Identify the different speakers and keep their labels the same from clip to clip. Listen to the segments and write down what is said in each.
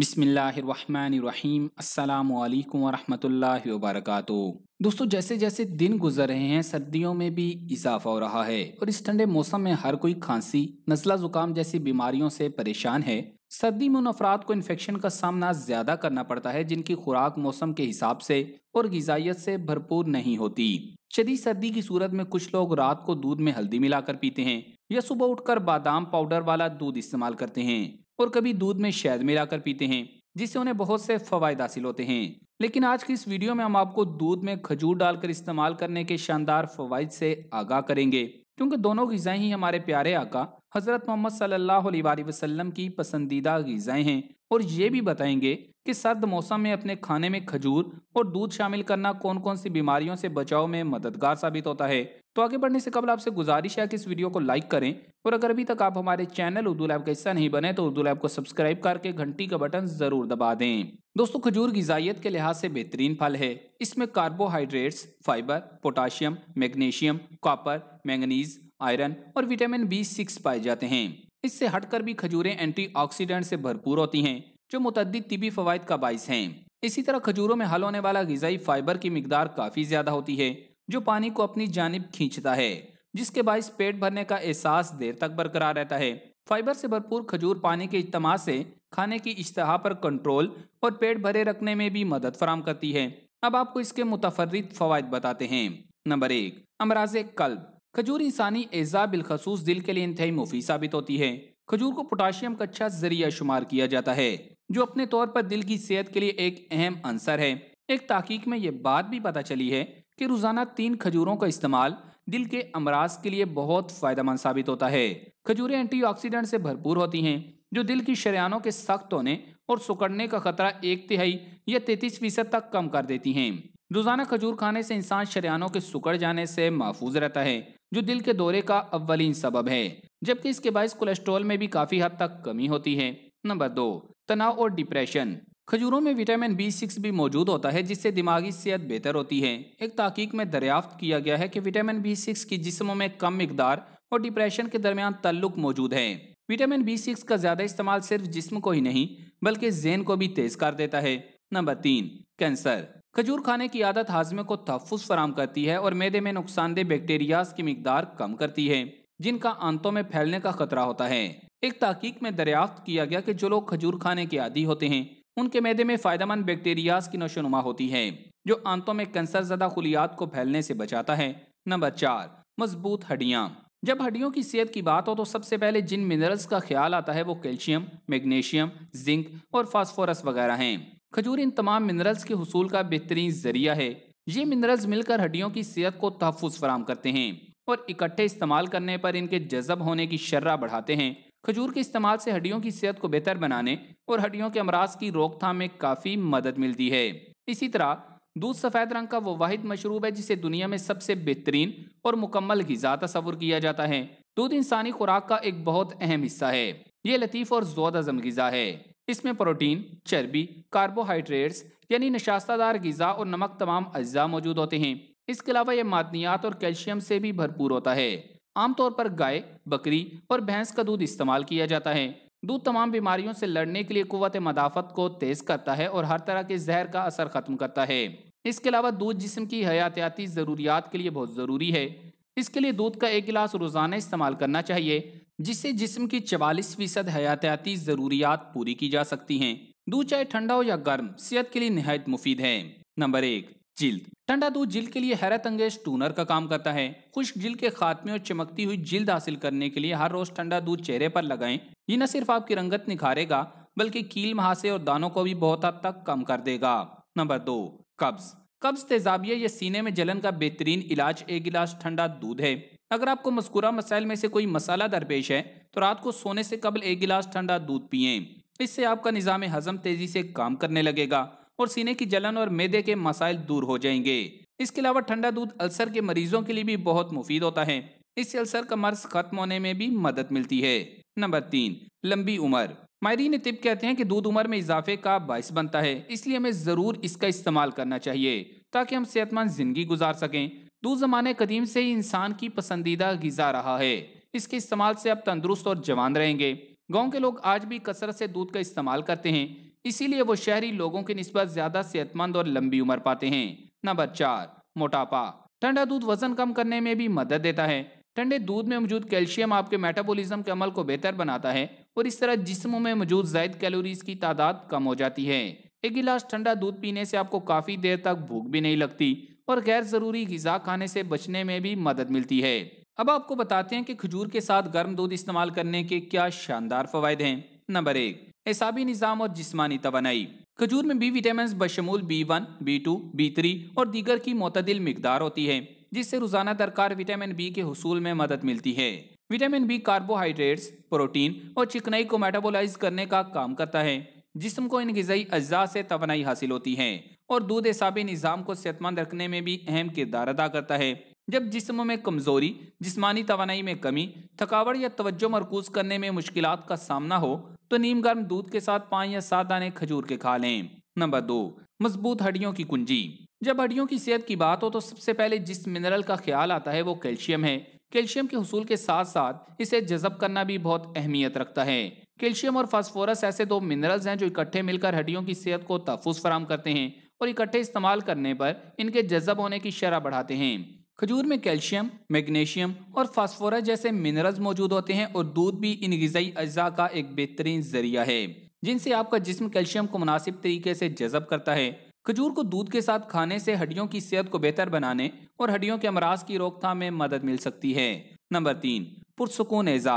Speaker 1: बिसमीम् अल्लाम वरहमतुल्लाहि वबरकातु दोस्तों जैसे जैसे दिन गुजर रहे हैं सर्दियों में भी इजाफा हो रहा है और इस ठंडे मौसम में हर कोई खांसी नजला जुकाम जैसी बीमारियों से परेशान है सर्दी में उन अफराद को इन्फेक्शन का सामना ज्यादा करना पड़ता है जिनकी खुराक मौसम के हिसाब से और गजाइत से भरपूर नहीं होती शदीद सर्दी की सूरत में कुछ लोग रात को दूध में हल्दी मिलाकर पीते हैं या सुबह उठकर बादाम पाउडर वाला दूध इस्तेमाल करते हैं और कभी दूध में शहद मिलाकर पीते हैं जिससे उन्हें बहुत से फवायद हासिल होते हैं लेकिन आज की इस वीडियो में हम आपको दूध में खजूर डालकर इस्तेमाल करने के शानदार फवायद से आगाह करेंगे क्योंकि दोनों गजाएं ही हमारे प्यारे आका हज़रत मोहम्मद सल्लल्लाहु अलैहि की पसंदीदा गजाएं हैं और ये भी बताएंगे कि सर्द मौसम में अपने खाने में खजूर और दूध शामिल करना कौन कौन सी बीमारियों से बचाव में मददगार साबित होता है तो आगे बढ़ने से कबल आपसे गुजारिश है कि इस वीडियो को लाइक करें और अगर अभी तक आप हमारे चैनल उर्दू लैब का हिस्सा नहीं बने तो उर्दू लैब को सब्सक्राइब करके घंटी का बटन जरूर दबा दें दोस्तों खजूर गजाइत के लिहाज से बेहतरीन फल है इसमें carbohydrates fibre potassium magnesium copper manganese iron और विटामिन बी सिक्स पाए जाते हैं इससे हटकर भी खजूरें एंटीऑक्सीडेंट से भरपूर होती हैं जो मुतद तबी फवायद का बायस हैं इसी तरह खजूरों में हल होने वाला गजाई फाइबर की मकदार काफ़ी ज़्यादा होती है जो पानी को अपनी जानब खींचता है जिसके बायस पेट भरने का एहसास देर तक बरकरार रहता है फाइबर से भरपूर खजूर पानी के इज्तम से खाने की इश्तहा पर कंट्रोल और पेट भरे रखने में भी मदद फराम करती है अब आपको इसके मुतफरद फवायद बताते हैं नंबर एक अमराज कल्ब खजूर इंसानी एज़ा बिलखसूस दिल के लिए इंतई मुफी साबित होती है खजूर को पोटाशियम का अच्छा जरिया शुमार किया जाता है जो अपने तौर पर दिल की सेहत के लिए एक अहम अंसर है एक तहकीक में यह बात भी पता चली है कि रोजाना तीन खजूरों का इस्तेमाल दिल के अमराज के लिए बहुत फायदेमंद साबित होता है खजूरें एंटीऑक्सीडेंट से भरपूर होती हैं जो दिल की शरियानों के सख्त होने और सुकड़ने का खतरा एक तिहाई या तैतीस फीसद तक कम कर देती हैं रोजाना खजूर खाने से इंसान शरियानों के सुकड़ जाने से महफूज रहता है जो दिल के दौरे का अव्वलिन सबब है जबकि इसके बायस कोलेस्ट्रॉल में भी काफी हद तक कमी होती है नंबर दो तनाव और डिप्रेशन खजूरों में विटामिन बी सिक्स भी मौजूद होता है जिससे दिमागी सेहत बेहतर होती है एक तहकीक में दरियाफ्त किया गया है कि विटामिन बी सिक्स की जिस्मों में कम मकदार और डिप्रेशन के दरमियान तल्लुक मौजूद है विटामिन बी सिक्स का ज़्यादा इस्तेमाल सिर्फ जिस्म को ही नहीं बल्कि जेन को भी तेज़ कर देता है नंबर तीन कैंसर खजूर खाने की आदत हाजमे को तहफ़ फराम करती है और मैदे में नुकसानदेह बैक्टीरिया की मकदार कम करती है जिनका आंतों में फैलने का खतरा होता है एक तहकीक में दरियाफ्त किया गया कि जो लोग खजूर खाने के आदि होते हैं उनके मैदे में फ़ायदेमंद बैक्टीरियाज की नशोनुमा होती है जो आंतों में कैंसर ज्यादा खुलियात को फैलने से बचाता है नंबर चार मजबूत हड्डियाँ जब हड्डियों की सेहत की बात हो तो सबसे पहले जिन मिनरल्स का ख्याल आता है वो कैल्शियम मैग्नीशियम जिंक और फास्फोरस वगैरह हैं खजूर इन तमाम मिनरल्स के हसूल का बेहतरीन जरिया है ये मिनरल्स मिलकर हड्डियों की सेहत को तहफ़ फराम करते हैं और इकट्ठे इस्तेमाल करने पर इनके जजब होने की शर्रा बढ़ाते हैं खजूर के इस्तेमाल से हड्डियों की सेहत को बेहतर बनाने और हड्डियों के अमराज की रोकथाम में काफ़ी मदद मिलती है इसी तरह दूध सफ़ेद रंग का वो वाहिद मशरूब है जिसे दुनिया में सबसे बेहतरीन और मुकम्मल गज़ा तस्वुर किया जाता है दूध इंसानी खुराक का एक बहुत अहम हिस्सा है ये लतीफ़ और जोद अज़म गज़ा है इसमें प्रोटीन चर्बी कार्बोहाइड्रेट्स यानी नशास्तादार गज़ा और नमक तमाम अज्जा मौजूद होते हैं इसके अलावा यह मादनियात और कैल्शियम से भी भरपूर होता है आमतौर पर गाय बकरी और भैंस का दूध इस्तेमाल किया जाता है दूध तमाम बीमारियों से लड़ने के लिए कुत मदाफत को तेज करता है और हर तरह के जहर का असर ख़त्म करता है इसके अलावा दूध जिसम की हयातियाती ज़रूरियात के लिए बहुत ज़रूरी है इसके लिए दूध का एक गिलास रोज़ाना इस्तेमाल करना चाहिए जिससे जिसम की चवालीस फीसद हयातियाती ज़रूरियात पूरी की जा सकती हैं दूध चाहे ठंडा हो या गर्म सेहत के लिए नहायत मुफीद है नंबर एक जिल्द ठंडा दूध जिल्द के लिए हैरत अंगेज टूनर का काम करता है खुश जिल्द के खात्मे और चमकती हुई जिल्द हासिल करने के लिए हर रोज ठंडा दूध चेहरे पर लगाएं ये न सिर्फ आपकी रंगत निखारेगा बल्कि कील महासे और दानों को भी बहुत हद तक कम कर देगा नंबर दो कब्ज कब्ज तेजाबिया या सीने में जलन का बेहतरीन इलाज एक गिलास ठंडा दूध है अगर आपको मस्कुरा मसाइल में से कोई मसाला दरपेश है तो रात को सोने से कबल एक गिलास ठंडा दूध पिए इससे आपका निज़ाम हजम तेजी से काम करने लगेगा और सीने की जलन और मैदे के मसाइल दूर हो जाएंगे इसके अलावा ठंडा दूध अल्सर के मरीजों के लिए भी बहुत मुफीद होता है इससे अल्सर का मर्ज खत्म होने में भी मदद मिलती है नंबर तीन लंबी उम्र मायरीन तिब कहते हैं कि दूध उम्र में इजाफे का बायस बनता है इसलिए हमें ज़रूर इसका इस्तेमाल करना चाहिए ताकि हम सेहतमंद ज़िंदगी गुजार सकें दूध ज़माने कदीम से ही इंसान की पसंदीदा गज़ा रहा है इसके इस्तेमाल से आप तंदुरुस्त और जवान रहेंगे गाँव के लोग आज भी कसरत से दूध का इस्तेमाल करते हैं इसीलिए वो शहरी लोगों के निस्बत ज्यादा सेहतमंद और लंबी उम्र पाते हैं नंबर चार मोटापा ठंडा दूध वजन कम करने में भी मदद देता है ठंडे दूध में मौजूद कैल्शियम आपके मेटाबॉलिज्म के अमल को बेहतर बनाता है और इस तरह जिस्म में मौजूद जायद कैलोरीज की तादाद कम हो जाती है एक गिलास ठंडा दूध पीने से आपको काफ़ी देर तक भूख भी नहीं लगती और गैर ज़रूरी गज़ा खाने से बचने में भी मदद मिलती है अब आपको बताते हैं कि खजूर के साथ गर्म दूध इस्तेमाल करने के क्या शानदार फवायद हैं नंबर एक एसाबी निज़ाम और जिसमानी तोानाई खजूर में बी विटामिन बशमूल B one B two B three और दीगर की मतदिल मकदार होती है जिससे रोज़ाना दरकार विटामिन बी के हसूल में मदद मिलती है विटामिन बी कार्बोहाइड्रेट्स प्रोटीन और चिकनाई को मेटाबोलाइज करने का काम करता है जिसम को इन गजाई अज्जा से तोनाई हासिल होती है और दूध एसाबी निज़ाम को सेहतमंद रखने में भी अहम किरदार अदा करता है जब जिसम में कमजोरी जिसमानी तोानाई में कमी थकावट या तवज्जो मरकूज करने में मुश्किल का सामना हो तो नीम गर्म दूध के साथ पाँच या सात दाने खजूर के खा लें नंबर दो मजबूत हड्डियों की कुंजी जब हड्डियों की सेहत की बात हो तो सबसे पहले जिस मिनरल का ख्याल आता है वो कैल्शियम है कैल्शियम के हसूल के साथ साथ इसे जजब करना भी बहुत अहमियत रखता है कैल्शियम और फास्फोरस ऐसे दो मिनरल्स हैं जो इकट्ठे मिलकर हड्डियों की सेहत को तहफुज फराम करते हैं और इकट्ठे इस्तेमाल करने पर इनके जजब होने की शरह बढ़ाते हैं खजूर में कैल्शियम मैग्नीशियम और फास्फोरस जैसे मिनरल्स मौजूद होते हैं और दूध भी इन गजाई अज्जा का एक बेहतरीन जरिया है जिनसे आपका जिस्म कैल्शियम को मुनासिब तरीके से जजब करता है खजूर को दूध के साथ खाने से हड्डियों की सेहत को बेहतर बनाने और हड्डियों के अमराज की रोकथाम में मदद मिल सकती है नंबर तीन पुरसकून एजा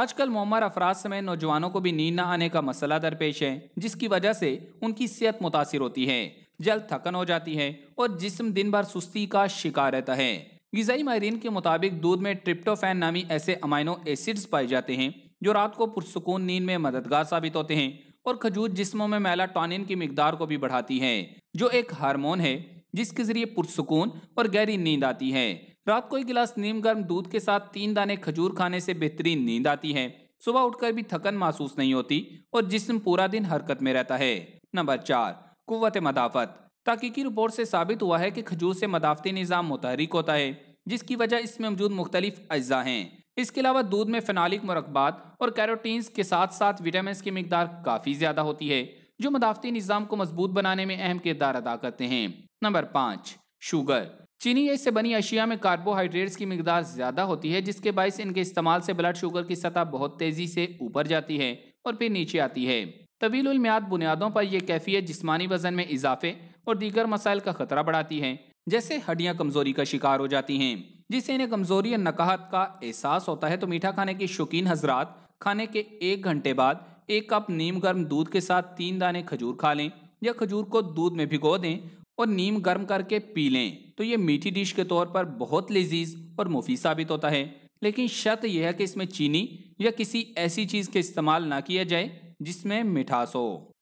Speaker 1: आजकल मोमर अफराज समेत नौजवानों को भी नींद न आने का मसला दरपेश है जिसकी वजह से उनकी सेहत मुतासर होती है जल्द थकन हो जाती है और जिसम दिन भर सुस्ती का शिकार रहता है गजाई माहरीन के मुताबिक दूध में ट्रिप्टोफैन नामी ऐसे अमाइनो एसिड्स पाए जाते हैं जो रात को पुरसकून नींद में मददगार साबित होते हैं और खजूर जिस्मों में मेलाटोनिन की मकदार को भी बढ़ाती है जो एक हार्मोन है जिसके जरिए पुरसकून और गहरी नींद आती है रात को एक गिलास नीम गर्म दूध के साथ तीन दाने खजूर खाने से बेहतरीन नींद आती है सुबह उठकर भी थकन महसूस नहीं होती और जिस्म पूरा दिन हरकत में रहता है नंबर चार कुत मदाफ़त तहकीकी की रिपोर्ट से साबित हुआ है कि खजूर से मदाफ़ती निज़ाम मुतहरिक होता है जिसकी वजह इसमें मौजूद मुख्तलिफ अज्जा हैं इसके अलावा दूध में फिनालिक मरकबात और कैरोटीन्स के साथ साथ विटामिन की मकदार काफ़ी ज़्यादा होती है जो मदाफ़ती निज़ाम को मजबूत बनाने में अहम किरदार अदा करते हैं नंबर पाँच शुगर चीनी इससे बनी अशिया में कार्बोहाइड्रेट्स की मकदार ज़्यादा होती है जिसके बायस इनके इस्तेमाल से ब्लड शुगर की सतह बहुत तेज़ी से ऊपर जाती है और फिर नीचे आती है तवीलमियाद बुनियादों पर यह कैफियत जिसमानी वजन में इजाफे और दीगर मसाइल का खतरा बढ़ाती है जैसे हड्डियाँ कमजोरी का शिकार हो जाती हैं जिससे इन्हें कमजोरी या नकाहत का एहसास होता है तो मीठा खाने के शौकीन हजरात खाने के एक घंटे बाद एक कप नीम गर्म दूध के साथ तीन दाने खजूर खा लें या खजूर को दूध में भिगो दें और नीम गर्म करके पी लें तो ये मीठी डिश के तौर पर बहुत लजीज और मुफी साबित होता है लेकिन शर्त यह है कि इसमें चीनी या किसी ऐसी चीज़ के इस्तेमाल ना किया जाए जिसमें मिठास हो